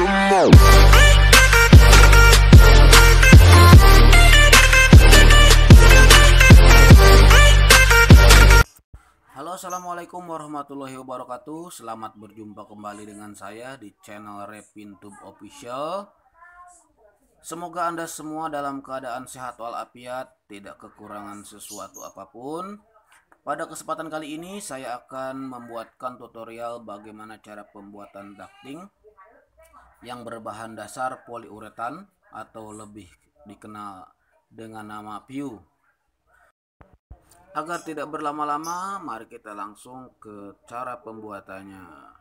Halo assalamualaikum warahmatullahi wabarakatuh Selamat berjumpa kembali dengan saya di channel Tube Official Semoga anda semua dalam keadaan sehat walafiat Tidak kekurangan sesuatu apapun pada kesempatan kali ini saya akan membuatkan tutorial bagaimana cara pembuatan ducting yang berbahan dasar poliuretan atau lebih dikenal dengan nama PU. Agar tidak berlama-lama, mari kita langsung ke cara pembuatannya.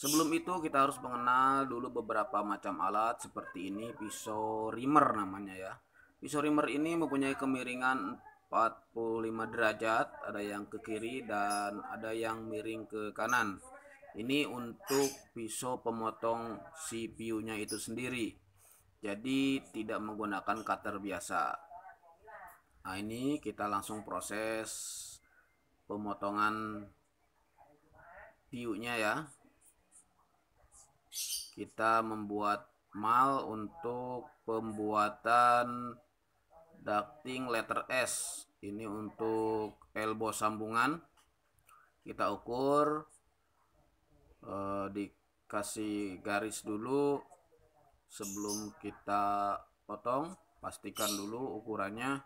Sebelum itu kita harus mengenal dulu beberapa macam alat seperti ini pisau rimmer namanya ya. Pisau rimmer ini mempunyai kemiringan 45 derajat, ada yang ke kiri dan ada yang miring ke kanan ini untuk pisau pemotong CPU nya itu sendiri jadi tidak menggunakan cutter biasa nah ini kita langsung proses pemotongan CPU nya ya kita membuat mal untuk pembuatan ducting letter S ini untuk elbow sambungan kita ukur eh, dikasih garis dulu sebelum kita potong pastikan dulu ukurannya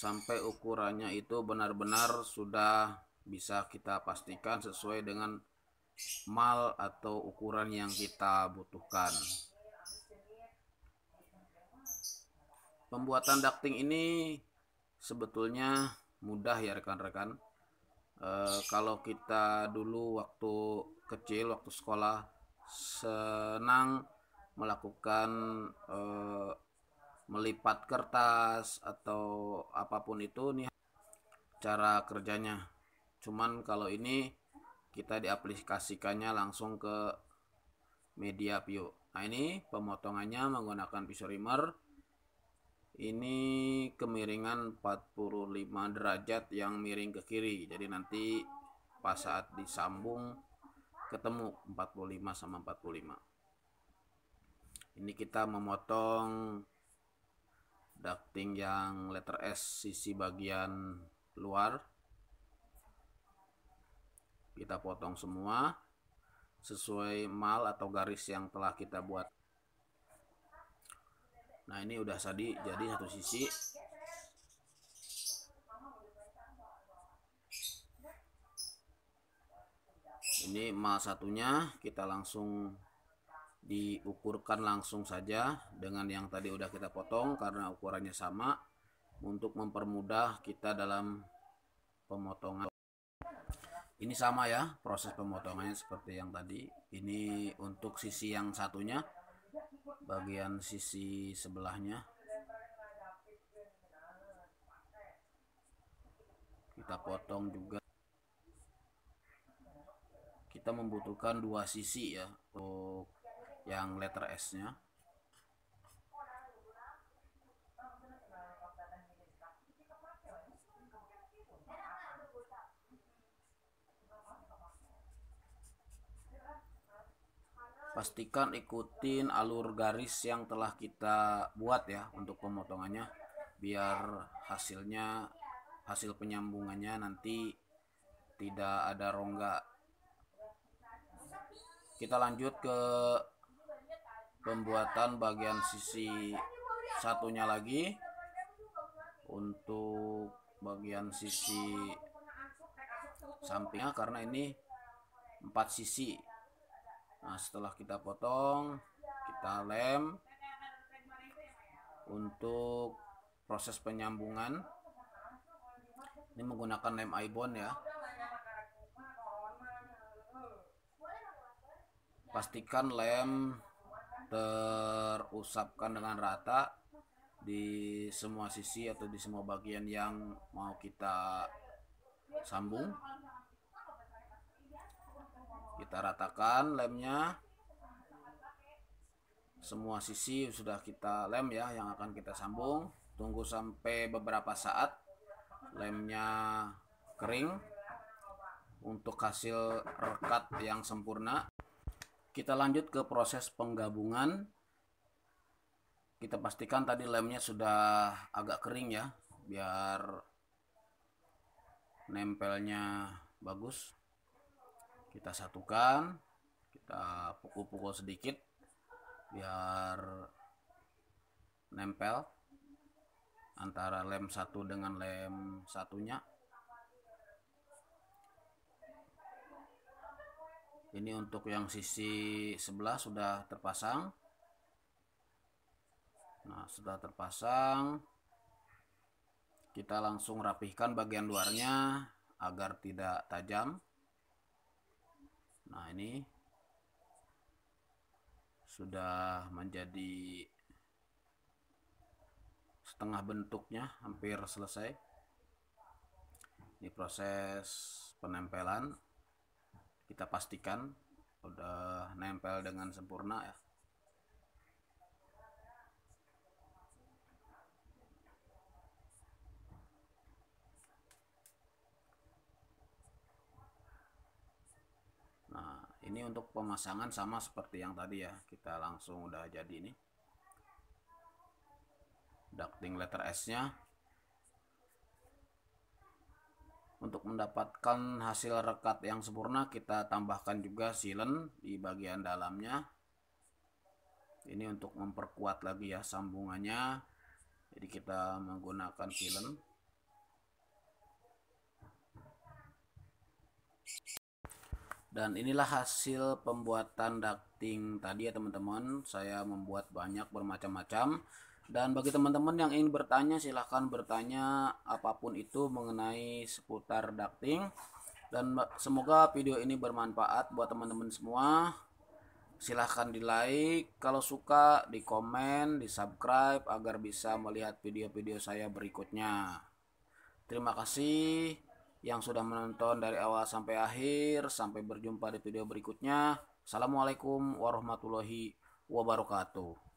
sampai ukurannya itu benar-benar sudah bisa kita pastikan sesuai dengan mal atau ukuran yang kita butuhkan pembuatan ducting ini sebetulnya mudah ya rekan-rekan. E, kalau kita dulu waktu kecil, waktu sekolah senang melakukan e, melipat kertas atau apapun itu nih cara kerjanya. Cuman kalau ini kita diaplikasikannya langsung ke media view Nah ini pemotongannya menggunakan pisau rimer ini kemiringan 45 derajat yang miring ke kiri jadi nanti pas saat disambung ketemu 45 sama 45 ini kita memotong ducting yang letter S sisi bagian luar kita potong semua sesuai mal atau garis yang telah kita buat nah ini udah sadi jadi satu sisi ini mal satunya kita langsung diukurkan langsung saja dengan yang tadi udah kita potong karena ukurannya sama untuk mempermudah kita dalam pemotongan ini sama ya proses pemotongannya seperti yang tadi ini untuk sisi yang satunya bagian sisi sebelahnya kita potong juga kita membutuhkan dua sisi ya untuk yang letter S nya pastikan ikutin alur garis yang telah kita buat ya untuk pemotongannya biar hasilnya hasil penyambungannya nanti tidak ada rongga kita lanjut ke pembuatan bagian sisi satunya lagi untuk bagian sisi sampingnya karena ini empat sisi Nah, setelah kita potong, kita lem untuk proses penyambungan. Ini menggunakan lem ibon ya. Pastikan lem terusapkan dengan rata di semua sisi atau di semua bagian yang mau kita sambung kita ratakan lemnya semua sisi sudah kita lem ya yang akan kita sambung tunggu sampai beberapa saat lemnya kering untuk hasil rekat yang sempurna kita lanjut ke proses penggabungan kita pastikan tadi lemnya sudah agak kering ya biar nempelnya bagus kita satukan kita pukul-pukul sedikit biar nempel antara lem satu dengan lem satunya ini untuk yang sisi sebelah sudah terpasang nah sudah terpasang kita langsung rapihkan bagian luarnya agar tidak tajam Nah, ini sudah menjadi setengah bentuknya, hampir selesai. Ini proses penempelan. Kita pastikan udah nempel dengan sempurna ya. ini untuk pemasangan sama seperti yang tadi ya kita langsung udah jadi ini ducting letter S nya untuk mendapatkan hasil rekat yang sempurna kita tambahkan juga silen di bagian dalamnya ini untuk memperkuat lagi ya sambungannya jadi kita menggunakan silen dan inilah hasil pembuatan ducting tadi ya teman-teman saya membuat banyak bermacam-macam dan bagi teman-teman yang ingin bertanya silahkan bertanya apapun itu mengenai seputar ducting dan semoga video ini bermanfaat buat teman-teman semua silahkan di like kalau suka di komen di subscribe agar bisa melihat video-video saya berikutnya terima kasih yang sudah menonton dari awal sampai akhir. Sampai berjumpa di video berikutnya. Assalamualaikum warahmatullahi wabarakatuh.